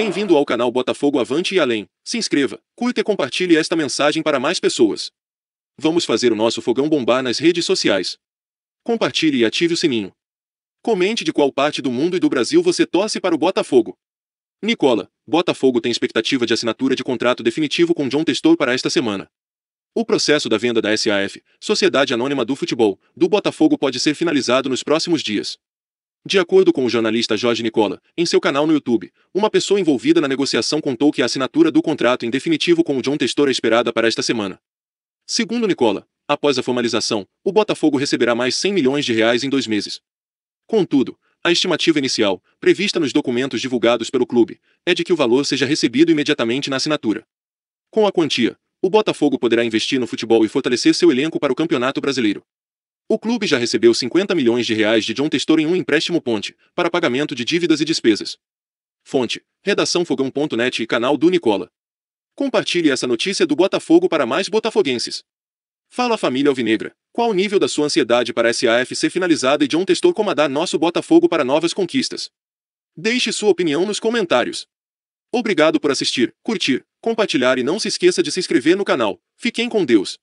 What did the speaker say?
Bem-vindo ao canal Botafogo Avante e Além. Se inscreva, curta e compartilhe esta mensagem para mais pessoas. Vamos fazer o nosso fogão bombar nas redes sociais. Compartilhe e ative o sininho. Comente de qual parte do mundo e do Brasil você torce para o Botafogo. Nicola, Botafogo tem expectativa de assinatura de contrato definitivo com John Testor para esta semana. O processo da venda da SAF, Sociedade Anônima do Futebol, do Botafogo pode ser finalizado nos próximos dias. De acordo com o jornalista Jorge Nicola, em seu canal no YouTube, uma pessoa envolvida na negociação contou que a assinatura do contrato em definitivo com o John Textor é esperada para esta semana. Segundo Nicola, após a formalização, o Botafogo receberá mais 100 milhões de reais em dois meses. Contudo, a estimativa inicial, prevista nos documentos divulgados pelo clube, é de que o valor seja recebido imediatamente na assinatura. Com a quantia, o Botafogo poderá investir no futebol e fortalecer seu elenco para o Campeonato Brasileiro. O clube já recebeu 50 milhões de reais de John Testor em um empréstimo ponte, para pagamento de dívidas e despesas. Fonte: redação Fogão.net e canal do Nicola. Compartilhe essa notícia do Botafogo para mais botafoguenses. Fala família alvinegra, qual o nível da sua ansiedade para SAF ser finalizada e John Testor comandar nosso Botafogo para novas conquistas? Deixe sua opinião nos comentários. Obrigado por assistir, curtir, compartilhar e não se esqueça de se inscrever no canal. Fiquem com Deus.